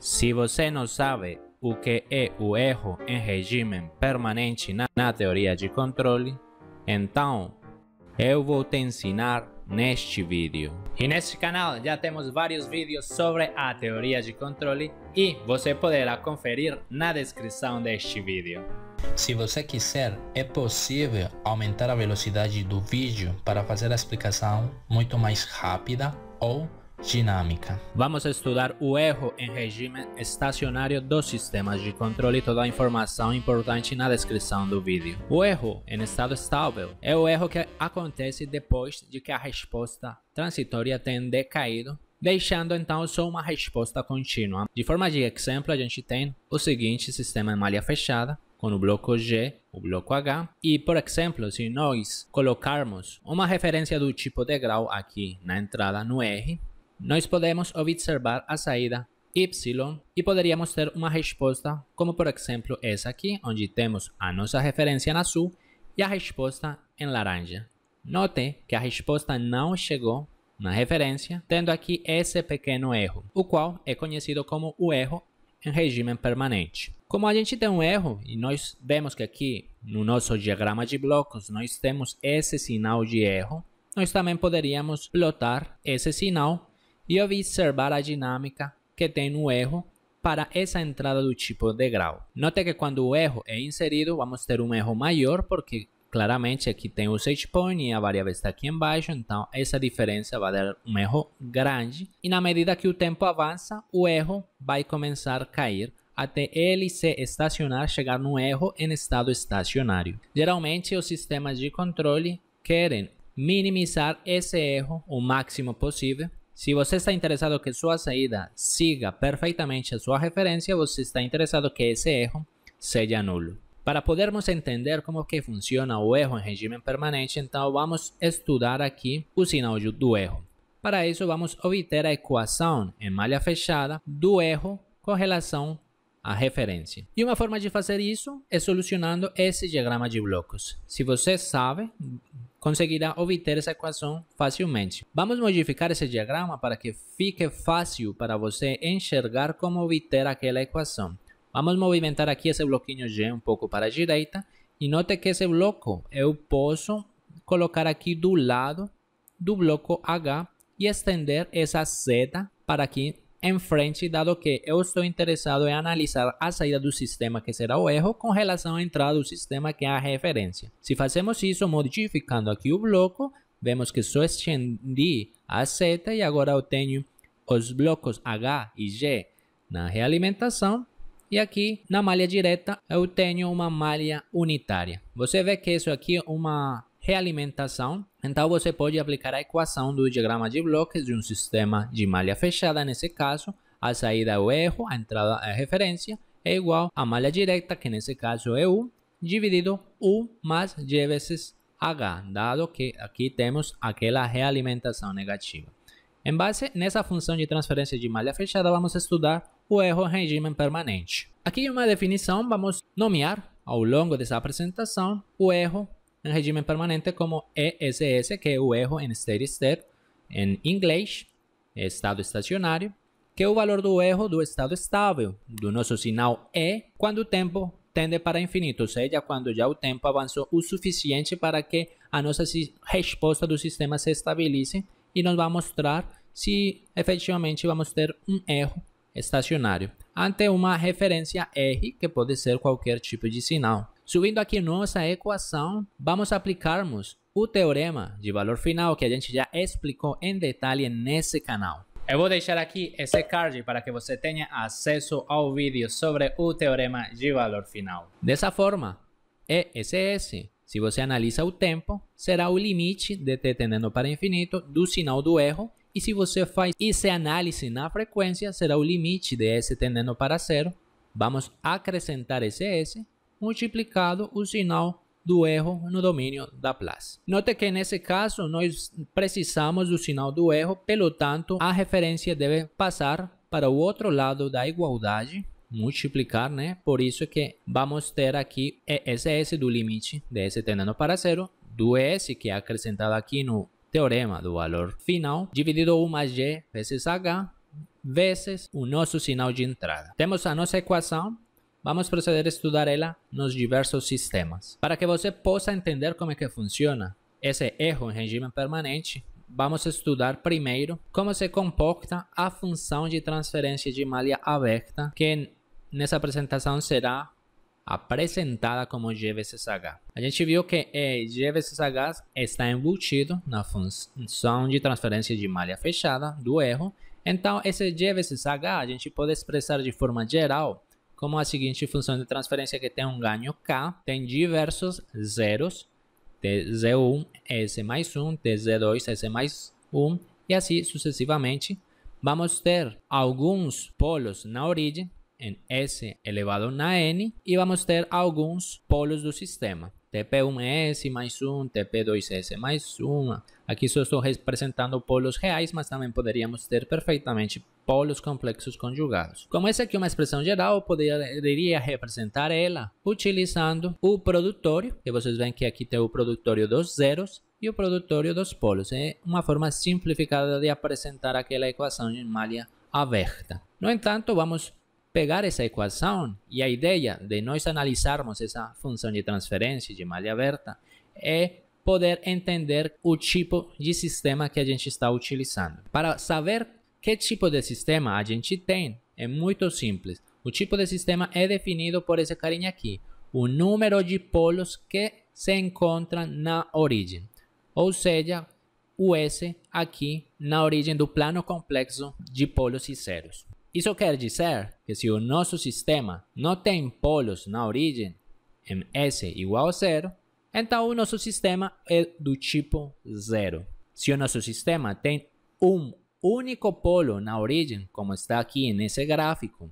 Se você não sabe o que é o erro em regime permanente na, na teoria de controle, então eu vou te ensinar neste vídeo. E neste canal já temos vários vídeos sobre a teoria de controle e você poderá conferir na descrição deste vídeo. Se você quiser, é possível aumentar a velocidade do vídeo para fazer a explicação muito mais rápida ou dinâmica. Vamos estudar o erro em regime estacionário dos sistemas de controle e toda a informação importante na descrição do vídeo. O erro em estado estável é o erro que acontece depois de que a resposta transitória tenha decaído, deixando então só uma resposta contínua. De forma de exemplo, a gente tem o seguinte sistema em malha fechada, com o bloco G, o bloco H. E, por exemplo, se nós colocarmos uma referência do tipo degrau aqui na entrada no R, nós podemos observar a saída y e poderíamos ter uma resposta como por exemplo essa aqui, onde temos a nossa referência na azul e a resposta em laranja. Note que a resposta não chegou na referência, tendo aqui esse pequeno erro, o qual é conhecido como o erro em regime permanente. Como a gente tem um erro, e nós vemos que aqui no nosso diagrama de blocos nós temos esse sinal de erro, nós também poderíamos plotar esse sinal e observar a dinâmica que tem no erro para essa entrada do tipo de grau. Note que quando o erro é inserido, vamos ter um erro maior, porque claramente aqui tem o sage e a variável está aqui embaixo, então essa diferença vai dar um erro grande. E na medida que o tempo avança, o erro vai começar a cair até ele se estacionar, chegar no erro em estado estacionário. Geralmente, os sistemas de controle querem minimizar esse erro o máximo possível se você está interessado que sua saída siga perfeitamente a sua referência, você está interessado que esse erro seja nulo. Para podermos entender como que funciona o erro em regime permanente, então vamos estudar aqui o sinal do erro. Para isso, vamos obter a equação em malha fechada do erro com relação à referência. E uma forma de fazer isso é solucionando esse diagrama de blocos. Se você sabe conseguirá obter essa equação facilmente. Vamos modificar esse diagrama para que fique fácil para você enxergar como obter aquela equação. Vamos movimentar aqui esse bloquinho G um pouco para a direita e note que esse bloco eu posso colocar aqui do lado do bloco H e estender essa seta para aqui em frente, dado que eu estou interessado em analisar a saída do sistema que será o erro com relação à entrada do sistema que é a referência. Se fazemos isso modificando aqui o bloco, vemos que só estendi a seta e agora eu tenho os blocos H e G na realimentação e aqui na malha direta eu tenho uma malha unitária. Você vê que isso aqui é uma realimentação então você pode aplicar a equação do diagrama de bloques de um sistema de malha fechada, nesse caso, a saída é o erro, a entrada é a referência, é igual a malha direta, que nesse caso é U, dividido U mais G vezes H, dado que aqui temos aquela realimentação negativa. Em base nessa função de transferência de malha fechada, vamos estudar o erro em regime permanente. Aqui uma definição, vamos nomear ao longo dessa apresentação o erro em regime permanente como ESS, que é o erro em steady state em inglês, estado estacionário, que é o valor do erro do estado estável, do nosso sinal E, quando o tempo tende para infinito, ou seja, quando já o tempo avançou o suficiente para que a nossa resposta do sistema se estabilize e nos vai mostrar se efetivamente vamos ter um erro estacionário ante uma referência R, que pode ser qualquer tipo de sinal. Subindo aqui nossa equação, vamos aplicarmos o teorema de valor final que a gente já explicou em detalhe nesse canal. Eu vou deixar aqui esse card para que você tenha acesso ao vídeo sobre o teorema de valor final. Dessa forma, ESS, é se você analisa o tempo, será o limite de t tendendo para infinito do sinal do erro, e se você faz esse análise na frequência, será o limite de s tendendo para zero. Vamos acrescentar esse s multiplicado o sinal do erro no domínio da plus. Note que nesse caso nós precisamos do sinal do erro, pelo tanto a referência deve passar para o outro lado da igualdade, multiplicar, né? Por isso que vamos ter aqui s do limite de S tendendo para zero, do S que é acrescentado aqui no teorema do valor final, dividido 1 mais G vezes H, vezes o nosso sinal de entrada. Temos a nossa equação Vamos proceder a estudar ela nos diversos sistemas. Para que você possa entender como é que funciona esse erro em regime permanente, vamos estudar primeiro como se comporta a função de transferência de malha aberta, que nessa apresentação será apresentada como g vezes h. A gente viu que é, g vezes h está embutido na função de transferência de malha fechada do erro. Então, esse g vezes h a gente pode expressar de forma geral como a seguinte função de transferência que tem um ganho K, tem diversos zeros, TZ1 S mais 1, TZ2 S mais 1, e assim sucessivamente. Vamos ter alguns polos na origem, em S elevado na N, e vamos ter alguns polos do sistema. TP1S mais um, TP2S mais uma. Aqui só estou representando polos reais, mas também poderíamos ter perfeitamente polos complexos conjugados. Como essa aqui é uma expressão geral, eu poderia representar ela utilizando o produtório, que vocês veem que aqui tem o produtório dos zeros e o produtório dos polos. É uma forma simplificada de apresentar aquela equação em malha aberta. No entanto, vamos pegar essa equação e a ideia de nós analisarmos essa função de transferência de malha aberta é poder entender o tipo de sistema que a gente está utilizando. Para saber que tipo de sistema a gente tem, é muito simples. O tipo de sistema é definido por esse carinha aqui, o número de polos que se encontram na origem, ou seja, o S aqui na origem do plano complexo de polos e zeros. Isso quer dizer que se o nosso sistema não tem polos na origem, em S igual a zero, então o nosso sistema é do tipo zero. Se o nosso sistema tem um único polo na origem, como está aqui nesse gráfico,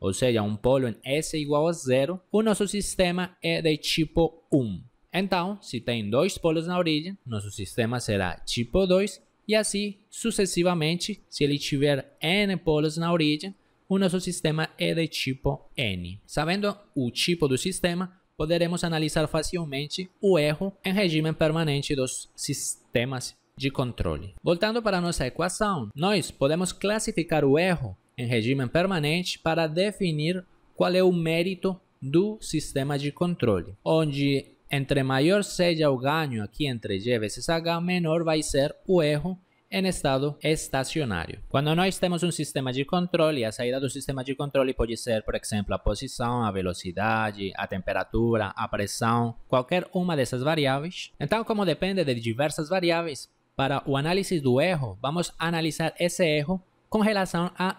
ou seja, um polo em S igual a zero, o nosso sistema é de tipo 1. Então, se tem dois polos na origem, nosso sistema será tipo 2 e assim sucessivamente, se ele tiver n polos na origem, o nosso sistema é de tipo n. Sabendo o tipo do sistema, poderemos analisar facilmente o erro em regime permanente dos sistemas de controle. Voltando para nossa equação, nós podemos classificar o erro em regime permanente para definir qual é o mérito do sistema de controle, onde entre maior seja o ganho aqui entre G vezes H, menor vai ser o erro em estado estacionário. Quando nós temos um sistema de controle, a saída do sistema de controle pode ser, por exemplo, a posição, a velocidade, a temperatura, a pressão, qualquer uma dessas variáveis. Então, como depende de diversas variáveis, para o análise do erro, vamos analisar esse erro com relação a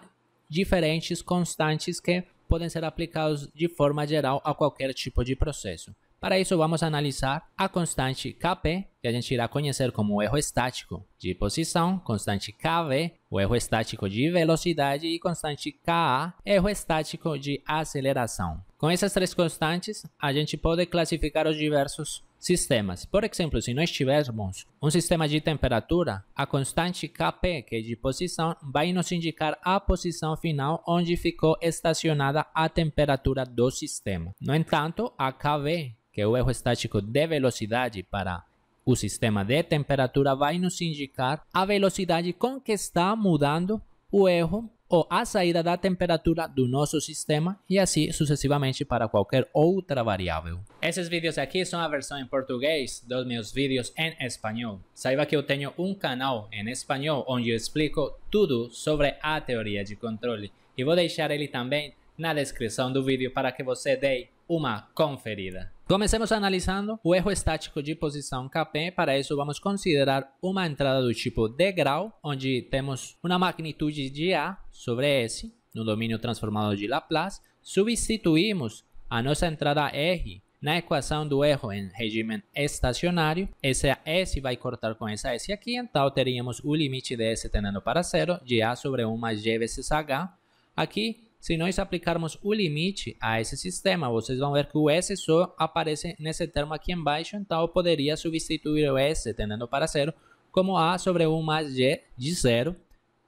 diferentes constantes que podem ser aplicados de forma geral a qualquer tipo de processo. Para isso, vamos analisar a constante Kp, que a gente irá conhecer como erro estático de posição, constante Kv, o erro estático de velocidade e constante Ka, erro estático de aceleração. Com essas três constantes, a gente pode classificar os diversos sistemas. Por exemplo, se nós tivermos um sistema de temperatura, a constante Kp, que é de posição, vai nos indicar a posição final onde ficou estacionada a temperatura do sistema. No entanto, a Kv, que o erro estático de velocidade para o sistema de temperatura vai nos indicar a velocidade com que está mudando o erro ou a saída da temperatura do nosso sistema e assim sucessivamente para qualquer outra variável. Esses vídeos aqui são a versão em português dos meus vídeos em espanhol. Saiba que eu tenho um canal em espanhol onde eu explico tudo sobre a teoria de controle e vou deixar ele também na descrição do vídeo para que você dê uma conferida. Comecemos analisando o erro estático de posição KP. Para isso, vamos considerar uma entrada do tipo degrau, onde temos uma magnitude de A sobre S no domínio transformado de Laplace. Substituímos a nossa entrada R na equação do erro em regime estacionário. Essa S vai cortar com essa S aqui, então teríamos o limite de S tendendo para zero de A sobre 1 mais G vezes H. Aqui se nós aplicarmos o limite a esse sistema, vocês vão ver que o S só aparece nesse termo aqui embaixo, então eu poderia substituir o S tendendo para zero como A sobre 1 mais G de zero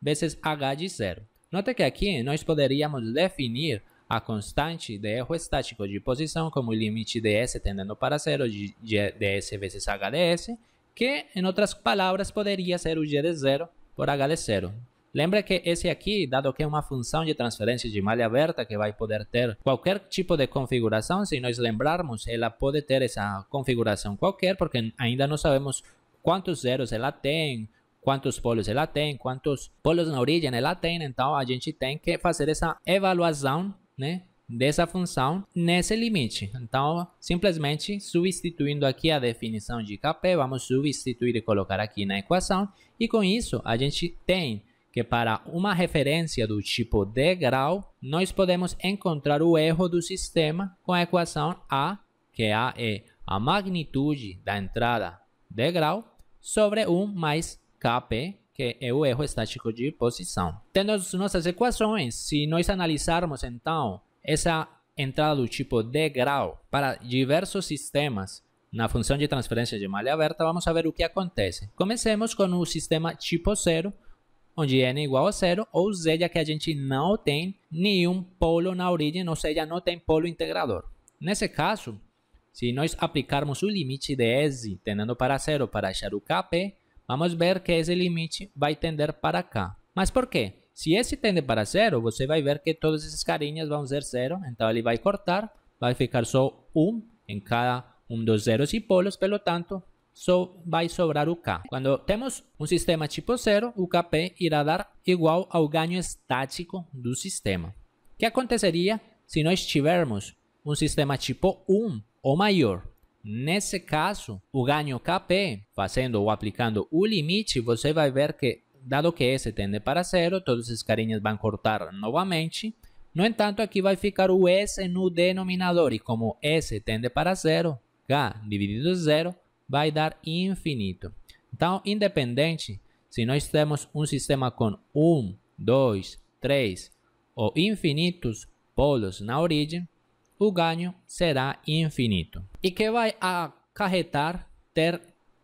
vezes H de zero. Note que aqui nós poderíamos definir a constante de erro estático de posição como o limite de S tendendo para zero de, G de S vezes H de S, que em outras palavras poderia ser o G de zero por H de zero. Lembra que esse aqui, dado que é uma função de transferência de malha aberta que vai poder ter qualquer tipo de configuração, se nós lembrarmos, ela pode ter essa configuração qualquer, porque ainda não sabemos quantos zeros ela tem, quantos polos ela tem, quantos polos na origem ela tem, então a gente tem que fazer essa avaliação, né, dessa função nesse limite. Então, simplesmente substituindo aqui a definição de Kp, vamos substituir e colocar aqui na equação, e com isso a gente tem que para uma referência do tipo degrau, nós podemos encontrar o erro do sistema com a equação A, que A é a magnitude da entrada degrau, sobre 1 mais Kp, que é o erro estático de posição. Tendo as nossas equações, se nós analisarmos então essa entrada do tipo degrau para diversos sistemas na função de transferência de malha aberta, vamos ver o que acontece. Comecemos com o sistema tipo 0, onde n é igual a zero, ou seja que a gente não tem nenhum polo na origem, ou seja, não tem polo integrador. Nesse caso, se nós aplicarmos o limite de S tendendo para zero para achar o Kp, vamos ver que esse limite vai tender para cá. Mas por quê? Se S tende para zero, você vai ver que todas essas carinhas vão ser zero, então ele vai cortar, vai ficar só um em cada um dos zeros e polos, pelo tanto, só vai sobrar o K. Quando temos um sistema tipo zero, o Kp irá dar igual ao ganho estático do sistema. O que aconteceria se nós tivermos um sistema tipo 1 ou maior? Nesse caso, o ganho Kp, fazendo ou aplicando o limite, você vai ver que, dado que S tende para zero, todos esses carinhas vão cortar novamente, no entanto, aqui vai ficar o S no denominador e como S tende para zero, K dividido zero, vai dar infinito. Então, independente se nós temos um sistema com 1, 2, 3 ou infinitos polos na origem, o ganho será infinito. E que vai acarretar ter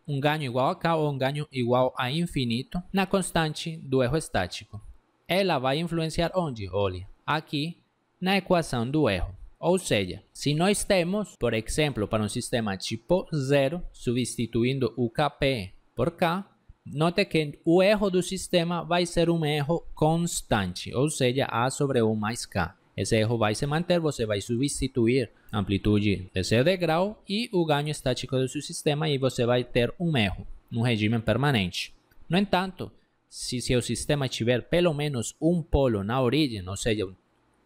um ganho igual a k ou um ganho igual a infinito na constante do erro estático. Ela vai influenciar onde? Olha, aqui na equação do erro. Ou seja, se nós temos, por exemplo, para um sistema tipo zero, substituindo o KP por K, note que o erro do sistema vai ser um erro constante, ou seja, A sobre 1 mais K. Esse erro vai se manter, você vai substituir a amplitude de seu degrau e o ganho estático do seu sistema e você vai ter um erro no regime permanente. No entanto, se seu sistema tiver pelo menos um polo na origem, ou seja, um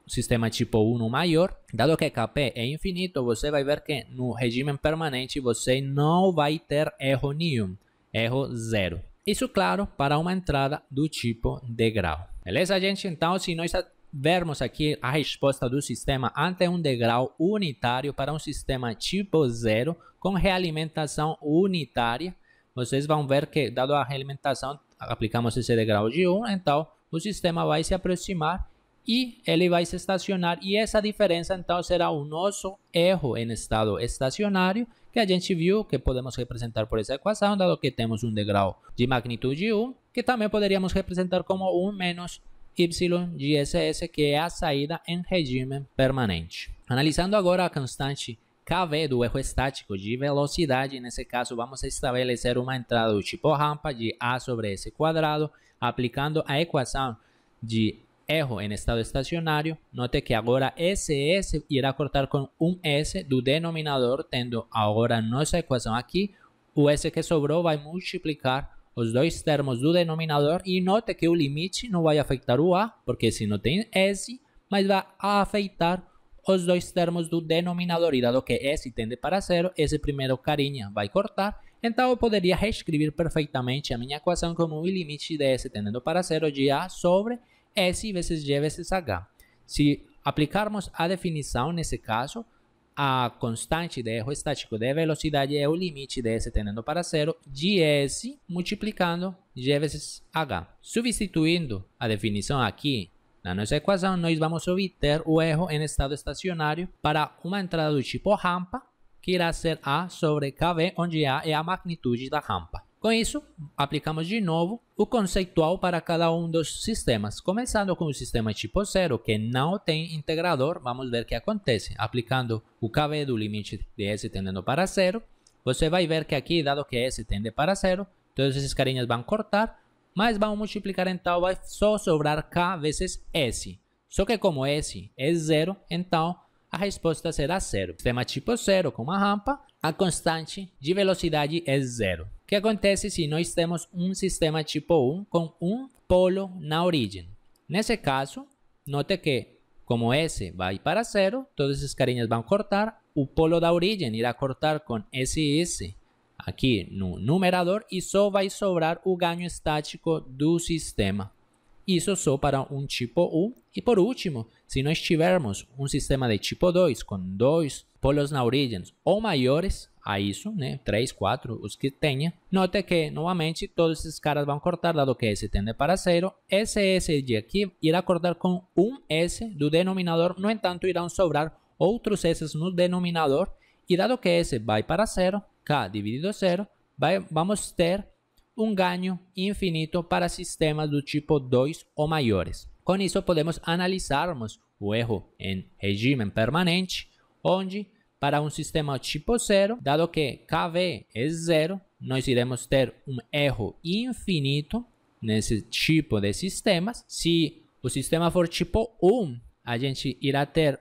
sistema tipo 1 maior, dado que Kp é infinito, você vai ver que no regime permanente você não vai ter erro nenhum, erro zero. Isso, claro, para uma entrada do tipo degrau. Beleza, gente? Então, se nós vermos aqui a resposta do sistema ante um degrau unitário para um sistema tipo zero com realimentação unitária, vocês vão ver que, dado a realimentação, aplicamos esse degrau de 1, então o sistema vai se aproximar e ele vai se estacionar e essa diferença então será o nosso erro em estado estacionário que a gente viu que podemos representar por essa equação dado que temos um degrau de magnitude 1 que também poderíamos representar como 1 menos SS, que é a saída em regime permanente. Analisando agora a constante KV do erro estático de velocidade, nesse caso vamos estabelecer uma entrada do tipo rampa de A sobre S quadrado aplicando a equação de erro em estado estacionário, note que agora esse S irá cortar com um S do denominador, tendo agora nossa equação aqui, o S que sobrou vai multiplicar os dois termos do denominador e note que o limite não vai afetar o A, porque se não tem S, mas vai afetar os dois termos do denominador. E dado que S tende para zero, esse primeiro carinha vai cortar. Então eu poderia reescrever perfeitamente a minha equação como o limite de S tendendo para zero de A sobre S é vezes G é vezes H. Se aplicarmos a definição nesse caso, a constante de erro estático de velocidade é o limite de S tendendo para zero de é S multiplicando G vezes H. Substituindo a definição aqui na nossa equação, nós vamos obter o erro em estado estacionário para uma entrada do tipo rampa, que irá ser A sobre KV, onde A é a magnitude da rampa. Com isso, aplicamos de novo o conceitual para cada um dos sistemas, começando com o sistema tipo 0, que não tem integrador, vamos ver o que acontece. Aplicando o KV do limite de S tendendo para zero, você vai ver que aqui, dado que S tende para zero, todos esses carinhas vão cortar, mas vão multiplicar então vai só sobrar K vezes S. Só que como S é zero, então a resposta será zero. Sistema tipo zero com uma rampa, a constante de velocidade é zero que acontece se nós temos um sistema tipo 1 com um polo na origem? Nesse caso, note que, como esse vai para zero, todas essas carinhas vão cortar, o polo da origem irá cortar com esse e esse aqui no numerador e só vai sobrar o ganho estático do sistema. Isso só para um tipo 1. E por último, se nós tivermos um sistema de tipo 2 com dois polos na origem ou maiores, a isso, né? 3, 4, os que tenha. note que, novamente, todos esses caras vão cortar, dado que S tende para zero. Esse S de aqui irá cortar com um S do denominador, no entanto, irão sobrar outros S no denominador. E dado que S vai para zero, K dividido zero, vai, vamos ter um ganho infinito para sistemas do tipo 2 ou maiores. Com isso, podemos analisarmos o erro em regime permanente, onde para um sistema tipo zero, dado que KV é zero, nós iremos ter um erro infinito nesse tipo de sistemas. Se o sistema for tipo 1, a gente irá ter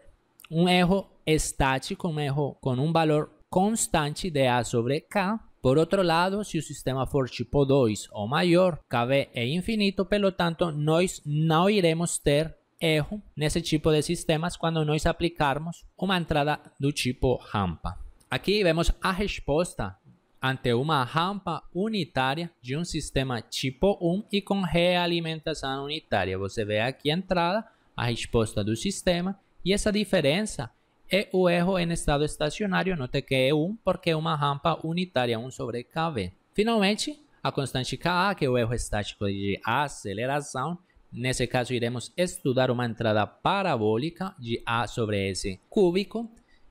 um erro estático, um erro com um valor constante de A sobre K. Por outro lado, se o sistema for tipo 2 ou maior, KV é infinito, pelo tanto, nós não iremos ter erro nesse tipo de sistemas quando nós aplicarmos uma entrada do tipo rampa. Aqui vemos a resposta ante uma rampa unitária de um sistema tipo 1 e com realimentação unitária. Você vê aqui a entrada, a resposta do sistema e essa diferença é o erro em estado estacionário, note que é 1 porque é uma rampa unitária, 1 sobre KV. Finalmente, a constante KA, que é o erro estático de aceleração, Nesse caso, iremos estudar uma entrada parabólica de A sobre S cúbico.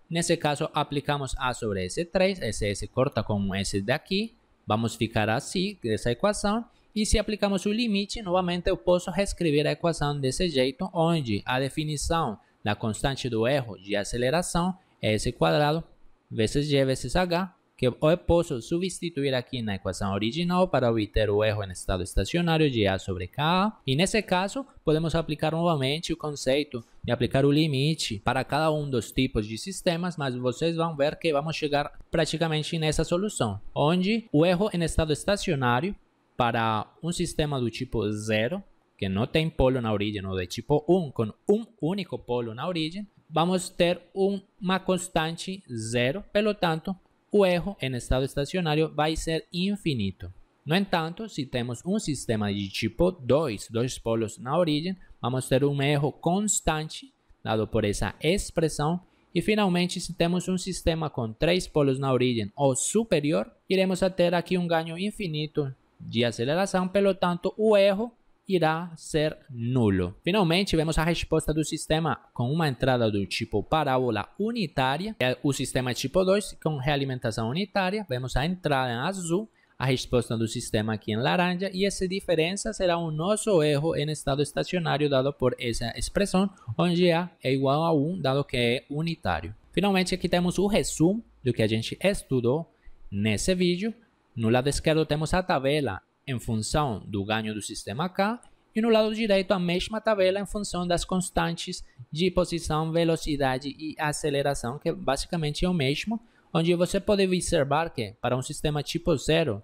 Nesse caso, aplicamos A sobre S3, esse S corta com esse daqui. Vamos ficar assim dessa equação. E se aplicamos o limite, novamente eu posso reescrever a equação desse jeito, onde a definição da constante do erro de aceleração é S quadrado vezes G vezes H que eu posso substituir aqui na equação original para obter o erro em estado estacionário de A sobre K. E nesse caso, podemos aplicar novamente o conceito de aplicar o limite para cada um dos tipos de sistemas, mas vocês vão ver que vamos chegar praticamente nessa solução, onde o erro em estado estacionário para um sistema do tipo zero, que não tem polo na origem, ou de tipo 1, com um único polo na origem, vamos ter uma constante zero, pelo tanto, o erro em estado estacionário vai ser infinito. No entanto, se temos um sistema de tipo 2, dois polos na origem, vamos ter um erro constante dado por essa expressão. E finalmente, se temos um sistema com três polos na origem ou superior, iremos ter aqui um ganho infinito de aceleração, pelo tanto, o erro irá ser nulo. Finalmente, vemos a resposta do sistema com uma entrada do tipo parábola unitária, é o sistema tipo 2 com realimentação unitária. Vemos a entrada em azul, a resposta do sistema aqui em laranja, e essa diferença será o nosso erro em estado estacionário dado por essa expressão, onde A é igual a 1, dado que é unitário. Finalmente, aqui temos o resumo do que a gente estudou nesse vídeo. No lado esquerdo temos a tabela em função do ganho do sistema K e no lado direito a mesma tabela em função das constantes de posição, velocidade e aceleração, que basicamente é o mesmo, onde você pode observar que para um sistema tipo zero,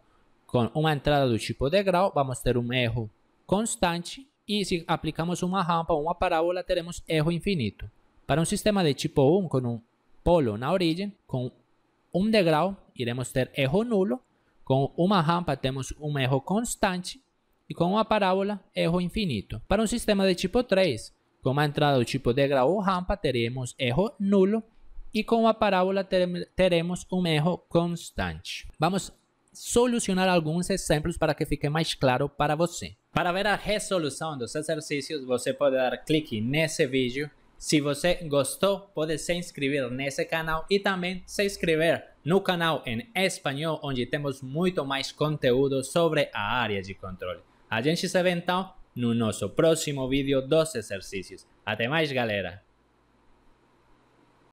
com uma entrada do tipo degrau, vamos ter um erro constante e se aplicamos uma rampa ou uma parábola, teremos erro infinito. Para um sistema de tipo 1, com um polo na origem, com um degrau, iremos ter erro nulo com uma rampa temos um erro constante e com uma parábola, erro infinito. Para um sistema de tipo 3, com uma entrada do tipo degrau ou rampa, teremos erro nulo e com uma parábola teremos um erro constante. Vamos solucionar alguns exemplos para que fique mais claro para você. Para ver a resolução dos exercícios, você pode dar clique nesse vídeo. Se você gostou, pode se inscrever nesse canal e também se inscrever no canal em espanhol, onde temos muito mais conteúdo sobre a área de controle. A gente se vê então no nosso próximo vídeo dos exercícios. Até mais, galera!